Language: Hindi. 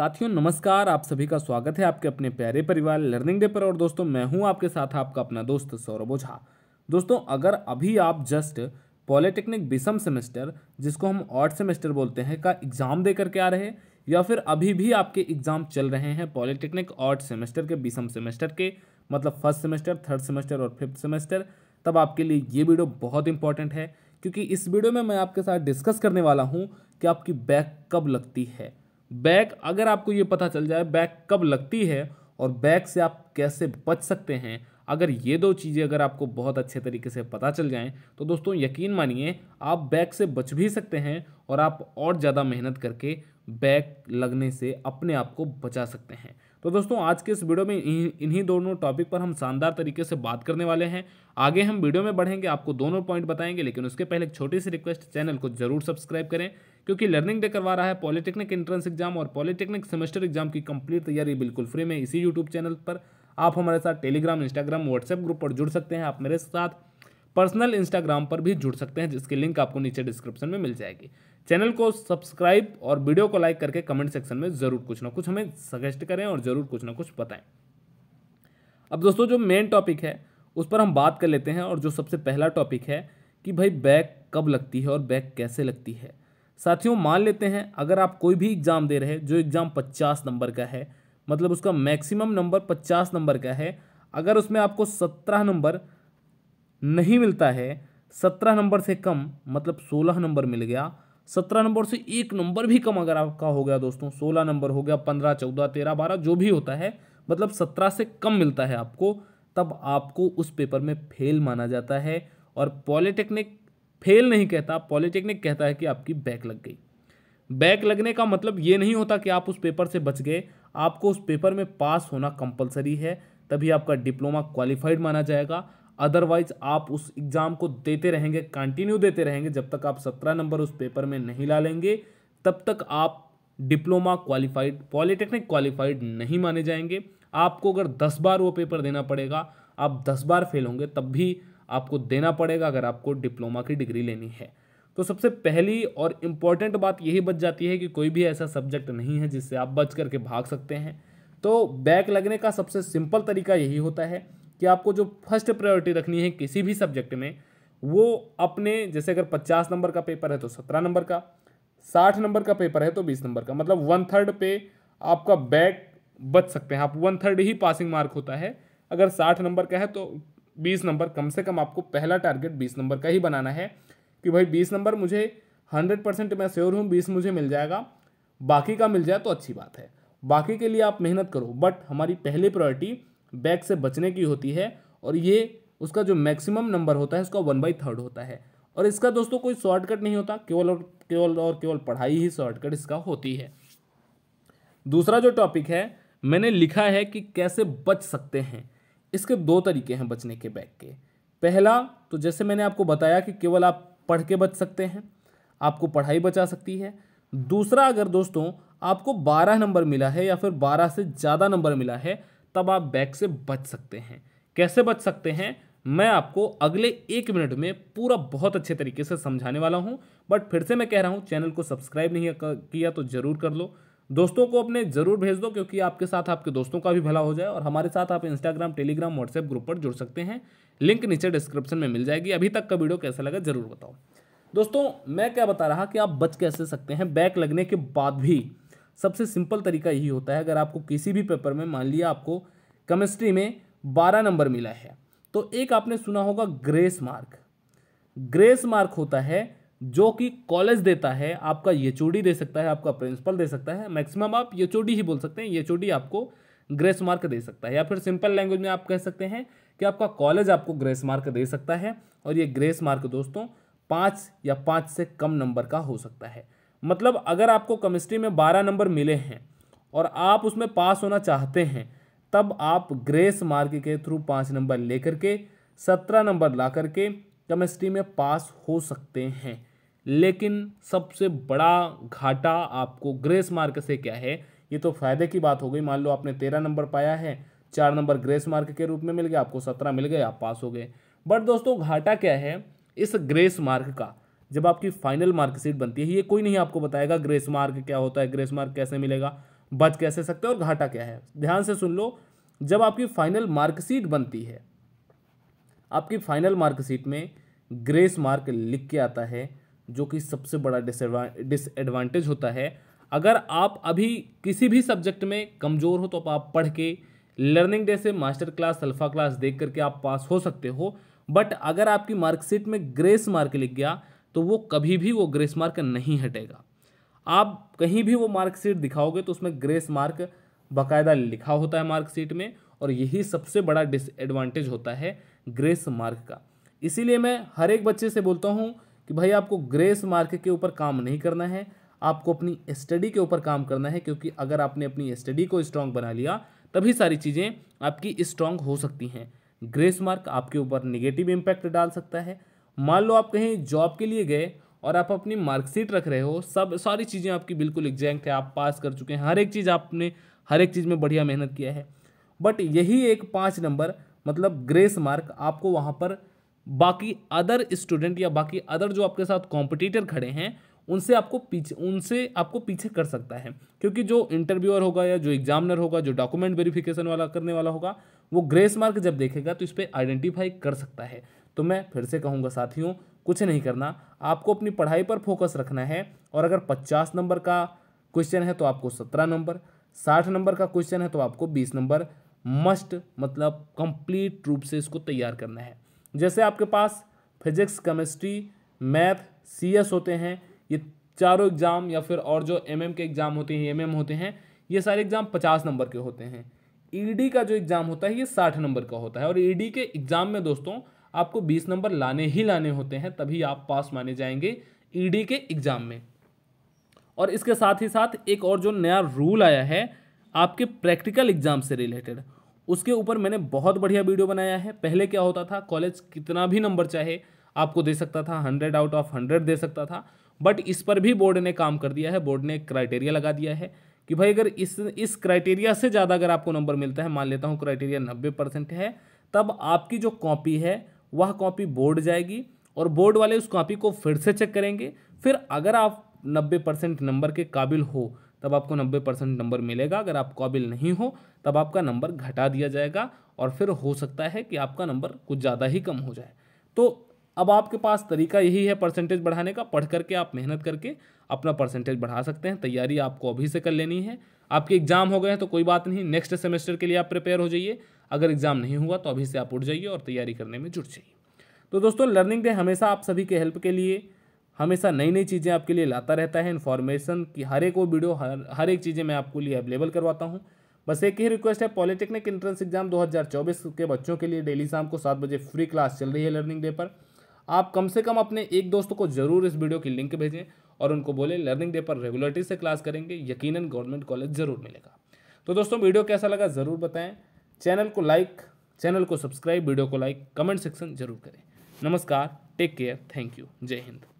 साथियों नमस्कार आप सभी का स्वागत है आपके अपने प्यारे परिवार लर्निंग डे पर और दोस्तों मैं हूं आपके साथ आपका अपना दोस्त सौरभ ओझा दोस्तों अगर अभी आप जस्ट पॉलिटेक्निक विषम सेमेस्टर जिसको हम ऑड सेमेस्टर बोलते हैं का एग्ज़ाम दे करके आ रहे या फिर अभी भी आपके एग्ज़ाम चल रहे हैं पॉलिटेक्निक ऑड सेमेस्टर के विषम सेमेस्टर के मतलब फर्स्ट सेमेस्टर थर्ड सेमेस्टर और फिफ्थ सेमेस्टर तब आपके लिए ये वीडियो बहुत इंपॉर्टेंट है क्योंकि इस वीडियो में मैं आपके साथ डिस्कस करने वाला हूँ कि आपकी बैक कब लगती है बैक अगर आपको ये पता चल जाए बैक कब लगती है और बैक से आप कैसे बच सकते हैं अगर ये दो चीज़ें अगर आपको बहुत अच्छे तरीके से पता चल जाएं तो दोस्तों यकीन मानिए आप बैक से बच भी सकते हैं और आप और ज़्यादा मेहनत करके बैक लगने से अपने आप को बचा सकते हैं तो दोस्तों आज के इस वीडियो में इन्हीं दोनों टॉपिक पर हम शानदार तरीके से बात करने वाले हैं आगे हम वीडियो में बढ़ेंगे आपको दोनों पॉइंट बताएंगे लेकिन उसके पहले एक छोटी सी रिक्वेस्ट चैनल को जरूर सब्सक्राइब करें क्योंकि लर्निंग डे करवा रहा है पॉलिटेक्निक एंट्रेंस एग्जाम और पॉलिटेक्निक सेमेस्टर एग्जाम की कंप्लीट तैयारी बिल्कुल फ्री में इसी यूट्यूब चैनल पर आप हमारे साथ टेलीग्राम इंस्टाग्राम व्हाट्सएप ग्रुप पर जुड़ सकते हैं आप मेरे साथ पर्सनल इंस्टाग्राम पर भी जुड़ सकते हैं जिसकी लिंक आपको नीचे डिस्क्रिप्शन में मिल जाएगी चैनल को सब्सक्राइब और वीडियो को लाइक करके कमेंट सेक्शन में ज़रूर कुछ ना कुछ हमें सजेस्ट करें और ज़रूर कुछ ना कुछ बताएं अब दोस्तों जो मेन टॉपिक है उस पर हम बात कर लेते हैं और जो सबसे पहला टॉपिक है कि भाई बैक कब लगती है और बैक कैसे लगती है साथियों मान लेते हैं अगर आप कोई भी एग्ज़ाम दे रहे जो एग्ज़ाम पचास नंबर का है मतलब उसका मैक्सिमम नंबर पचास नंबर का है अगर उसमें आपको सत्रह नंबर नहीं मिलता है सत्रह नंबर से कम मतलब सोलह नंबर मिल गया सत्रह नंबर से एक नंबर भी कम अगर आपका हो गया दोस्तों सोलह नंबर हो गया पंद्रह चौदह तेरह बारह जो भी होता है मतलब सत्रह से कम मिलता है आपको तब आपको उस पेपर में फेल माना जाता है और पॉलिटेक्निक फेल नहीं कहता पॉलिटेक्निक कहता है कि आपकी बैक लग गई बैक लगने का मतलब ये नहीं होता कि आप उस पेपर से बच गए आपको उस पेपर में पास होना कंपलसरी है तभी आपका डिप्लोमा क्वालिफाइड माना जाएगा अदरवाइज आप उस एग्ज़ाम को देते रहेंगे कंटिन्यू देते रहेंगे जब तक आप सत्रह नंबर उस पेपर में नहीं ला लेंगे तब तक आप डिप्लोमा क्वालिफाइड पॉलिटेक्निक क्वालिफाइड नहीं माने जाएंगे आपको अगर दस बार वो पेपर देना पड़ेगा आप दस बार फेल होंगे तब भी आपको देना पड़ेगा अगर आपको डिप्लोमा की डिग्री लेनी है तो सबसे पहली और इम्पॉर्टेंट बात यही बच जाती है कि कोई भी ऐसा सब्जेक्ट नहीं है जिससे आप बच करके भाग सकते हैं तो बैक लगने का सबसे सिंपल तरीका यही होता है कि आपको जो फर्स्ट प्रायोरिटी रखनी है किसी भी सब्जेक्ट में वो अपने जैसे अगर पचास नंबर का पेपर है तो सत्रह नंबर का साठ नंबर का पेपर है तो बीस नंबर का मतलब वन थर्ड पे आपका बैक बच सकते हैं आप वन थर्ड ही पासिंग मार्क होता है अगर साठ नंबर का है तो बीस नंबर कम से कम आपको पहला टारगेट बीस नंबर का ही बनाना है कि भाई बीस नंबर मुझे हंड्रेड परसेंट मैं श्योर हूँ बीस मुझे मिल जाएगा बाकी का मिल जाए तो अच्छी बात है बाकी के लिए आप मेहनत करो बट हमारी पहली प्रायोरिटी बैक से बचने की होती है और ये उसका जो मैक्सिमम नंबर होता है उसका वन बाई थर्ड होता है और इसका दोस्तों कोई शॉर्टकट नहीं होता केवल और केवल और केवल पढ़ाई ही शॉर्टकट इसका होती है दूसरा जो टॉपिक है मैंने लिखा है कि कैसे बच सकते हैं इसके दो तरीके हैं बचने के बैग के पहला तो जैसे मैंने आपको बताया कि केवल आप पढ़ के बच सकते हैं आपको पढ़ाई बचा सकती है दूसरा अगर दोस्तों आपको 12 नंबर मिला है या फिर 12 से ज़्यादा नंबर मिला है तब आप बैग से बच सकते हैं कैसे बच सकते हैं मैं आपको अगले एक मिनट में पूरा बहुत अच्छे तरीके से समझाने वाला हूं बट फिर से मैं कह रहा हूं चैनल को सब्सक्राइब नहीं किया तो ज़रूर कर लो दोस्तों को अपने ज़रूर भेज दो क्योंकि आपके साथ आपके दोस्तों का भी भला हो जाए और हमारे साथ आप इंस्टाग्राम टेलीग्राम व्हाट्सएप ग्रुप पर जुड़ सकते हैं लिंक नीचे डिस्क्रिप्शन में मिल जाएगी अभी तक का वीडियो कैसा लगा ज़रूर बताओ दोस्तों मैं क्या बता रहा कि आप बच कैसे सकते हैं बैक लगने के बाद भी सबसे सिंपल तरीका यही होता है अगर आपको किसी भी पेपर में मान लिया आपको केमिस्ट्री में बारह नंबर मिला है तो एक आपने सुना होगा ग्रेस मार्क ग्रेस मार्क होता है जो कि कॉलेज देता है आपका येचोडी दे सकता है आपका प्रिंसिपल दे सकता है मैक्सिमम आप येचोडी ही बोल सकते हैं येचोडी आपको ग्रेस मार्क दे सकता है या फिर सिंपल लैंग्वेज में आप कह सकते हैं कि आपका कॉलेज आपको ग्रेस मार्क दे सकता है और ये ग्रेस मार्क दोस्तों पाँच या पाँच से कम नंबर का हो सकता है मतलब अगर आपको केमिस्ट्री में बारह नंबर मिले हैं और आप उसमें पास होना चाहते हैं तब आप ग्रेस मार्क के थ्रू पाँच नंबर ले करके सत्रह नंबर ला करके केमिस्ट्री में पास हो सकते हैं लेकिन सबसे बड़ा घाटा आपको ग्रेस मार्क से क्या है ये तो फ़ायदे की बात हो गई मान लो आपने तेरह नंबर पाया है चार नंबर ग्रेस मार्क के रूप में मिल गया आपको सत्रह मिल गए आप पास हो गए बट दोस्तों घाटा क्या है इस ग्रेस मार्क का जब आपकी फाइनल मार्कशीट बनती है ये कोई नहीं आपको बताएगा ग्रेस मार्क क्या होता है ग्रेस मार्क कैसे मिलेगा बच कैसे सकते हैं और घाटा क्या है ध्यान से सुन लो जब आपकी फाइनल मार्कशीट बनती है आपकी फाइनल मार्कशीट में ग्रेस मार्क लिख के आता है जो कि सबसे बड़ा डिसएडवांटेज होता है अगर आप अभी किसी भी सब्जेक्ट में कमज़ोर हो तो आप पढ़ के लर्निंग डे से मास्टर क्लास अल्फ़ा क्लास देख करके आप पास हो सकते हो बट अगर आपकी मार्कशीट में ग्रेस मार्क लिख गया तो वो कभी भी वो ग्रेस मार्क नहीं हटेगा आप कहीं भी वो मार्कशीट दिखाओगे तो उसमें ग्रेस मार्क बाकायदा लिखा होता है मार्कशीट में और यही सबसे बड़ा डिसएडवांटेज होता है ग्रेस मार्क का इसीलिए मैं हर एक बच्चे से बोलता हूँ कि भाई आपको ग्रेस मार्क के ऊपर काम नहीं करना है आपको अपनी स्टडी के ऊपर काम करना है क्योंकि अगर आपने अपनी स्टडी को स्ट्रांग बना लिया तभी सारी चीज़ें आपकी स्ट्रांग हो सकती हैं ग्रेस मार्क आपके ऊपर निगेटिव इम्पैक्ट डाल सकता है मान लो आप कहीं जॉब के लिए गए और आप अपनी मार्कशीट रख रहे हो सब सारी चीज़ें आपकी बिल्कुल एग्जैक्ट है आप पास कर चुके हैं हर एक चीज़ आपने हर एक चीज़ में बढ़िया मेहनत किया है बट यही एक पाँच नंबर मतलब ग्रेस मार्क आपको वहाँ पर बाकी अदर स्टूडेंट या बाकी अदर जो आपके साथ कॉम्पिटिटर खड़े हैं उनसे आपको पीछे उनसे आपको पीछे कर सकता है क्योंकि जो इंटरव्यूअर होगा या जो एग्जामिनर होगा जो डॉक्यूमेंट वेरिफिकेशन वाला करने वाला होगा वो ग्रेस मार्क जब देखेगा तो इस पर आइडेंटिफाई कर सकता है तो मैं फिर से कहूँगा साथियों कुछ नहीं करना आपको अपनी पढ़ाई पर फोकस रखना है और अगर पचास नंबर का क्वेश्चन है तो आपको सत्रह नंबर साठ नंबर का क्वेश्चन है तो आपको बीस नंबर मस्ट मतलब कंप्लीट रूप से इसको तैयार करना है जैसे आपके पास फिजिक्स केमिस्ट्री मैथ सीएस होते हैं ये चारों एग्ज़ाम या फिर और जो एमएम के एग्ज़ाम होते हैं एमएम होते हैं ये सारे एग्ज़ाम पचास नंबर के होते हैं ईडी e का जो एग्ज़ाम होता है ये साठ नंबर का होता है और ईडी e के एग्ज़ाम में दोस्तों आपको बीस नंबर लाने ही लाने होते हैं तभी आप पास माने जाएंगे ईडी e के एग्ज़ाम में और इसके साथ ही साथ एक और जो नया रूल आया है आपके प्रैक्टिकल एग्ज़ाम से रिलेटेड उसके ऊपर मैंने बहुत बढ़िया वीडियो बनाया है पहले क्या होता था कॉलेज कितना भी नंबर चाहे आपको दे सकता था हंड्रेड आउट ऑफ हंड्रेड दे सकता था बट इस पर भी बोर्ड ने काम कर दिया है बोर्ड ने क्राइटेरिया लगा दिया है कि भाई अगर इस इस क्राइटेरिया से ज़्यादा अगर आपको नंबर मिलता है मान लेता हूँ क्राइटेरिया नब्बे परसेंट है तब आपकी जो कॉपी है वह कॉपी बोर्ड जाएगी और बोर्ड वाले उस कॉपी को फिर से चेक करेंगे फिर अगर आप नब्बे परसेंट नंबर के काबिल हो तब आपको नब्बे परसेंट नंबर मिलेगा अगर आप काबिल नहीं हो तब आपका नंबर घटा दिया जाएगा और फिर हो सकता है कि आपका नंबर कुछ ज़्यादा ही कम हो जाए तो अब आपके पास तरीका यही है परसेंटेज बढ़ाने का पढ़ करके आप मेहनत करके अपना परसेंटेज बढ़ा सकते हैं तैयारी आपको अभी से कर लेनी है आपके एग्ज़ाम हो गए हैं तो कोई बात नहीं नेक्स्ट सेमेस्टर के लिए आप प्रिपेयर हो जाइए अगर एग्ज़ाम नहीं हुआ तो अभी से आप उठ जाइए और तैयारी करने में जुट जाइए तो दोस्तों लर्निंग डे हमेशा आप सभी के हेल्प के लिए हमेशा नई नई चीज़ें आपके लिए लाता रहता है इन्फॉर्मेशन की हर एक वो वीडियो हर हर एक चीज़ें मैं आपको लिए अवेलेबल करवाता हूँ बस एक ही रिक्वेस्ट है पॉलिटेक्निक एंट्रेंस एग्जाम 2024 के बच्चों के लिए डेली शाम को सात बजे फ्री क्लास चल रही है लर्निंग डे पर आप कम से कम अपने एक दोस्त को जरूर इस वीडियो की लिंक भेजें और उनको बोले लर्निंग डे पर रेगुलरिटी से क्लास करेंगे यकीनन गवर्नमेंट कॉलेज जरूर मिलेगा तो दोस्तों वीडियो कैसा लगा ज़रूर बताएं चैनल को लाइक चैनल को सब्सक्राइब वीडियो को लाइक कमेंट सेक्शन जरूर करें नमस्कार टेक केयर थैंक यू जय हिंद